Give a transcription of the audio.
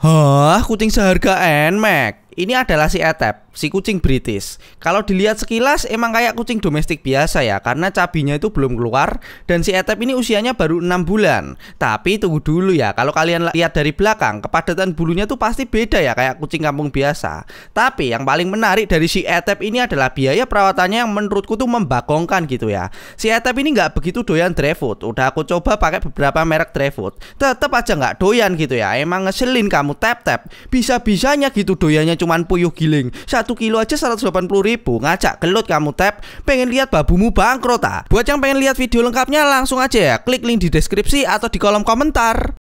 Hah, kuting seharga Nmax? Ini adalah si Etep, si kucing British. Kalau dilihat sekilas emang kayak kucing domestik biasa ya karena cabinya itu belum keluar dan si Etep ini usianya baru 6 bulan. Tapi tunggu dulu ya, kalau kalian lihat dari belakang kepadatan bulunya tuh pasti beda ya kayak kucing kampung biasa. Tapi yang paling menarik dari si Etep ini adalah biaya perawatannya yang menurutku tuh membakongkan gitu ya. Si Etep ini nggak begitu doyan dry Udah aku coba pakai beberapa merek dry food. Tetep aja nggak doyan gitu ya. Emang ngeselin kamu tap-tap. Bisa-bisanya gitu doyannya cuman puyuh giling Satu kilo aja 180 ribu Ngajak gelut kamu tap Pengen lihat babumu bangkrut ah Buat yang pengen lihat video lengkapnya langsung aja ya Klik link di deskripsi atau di kolom komentar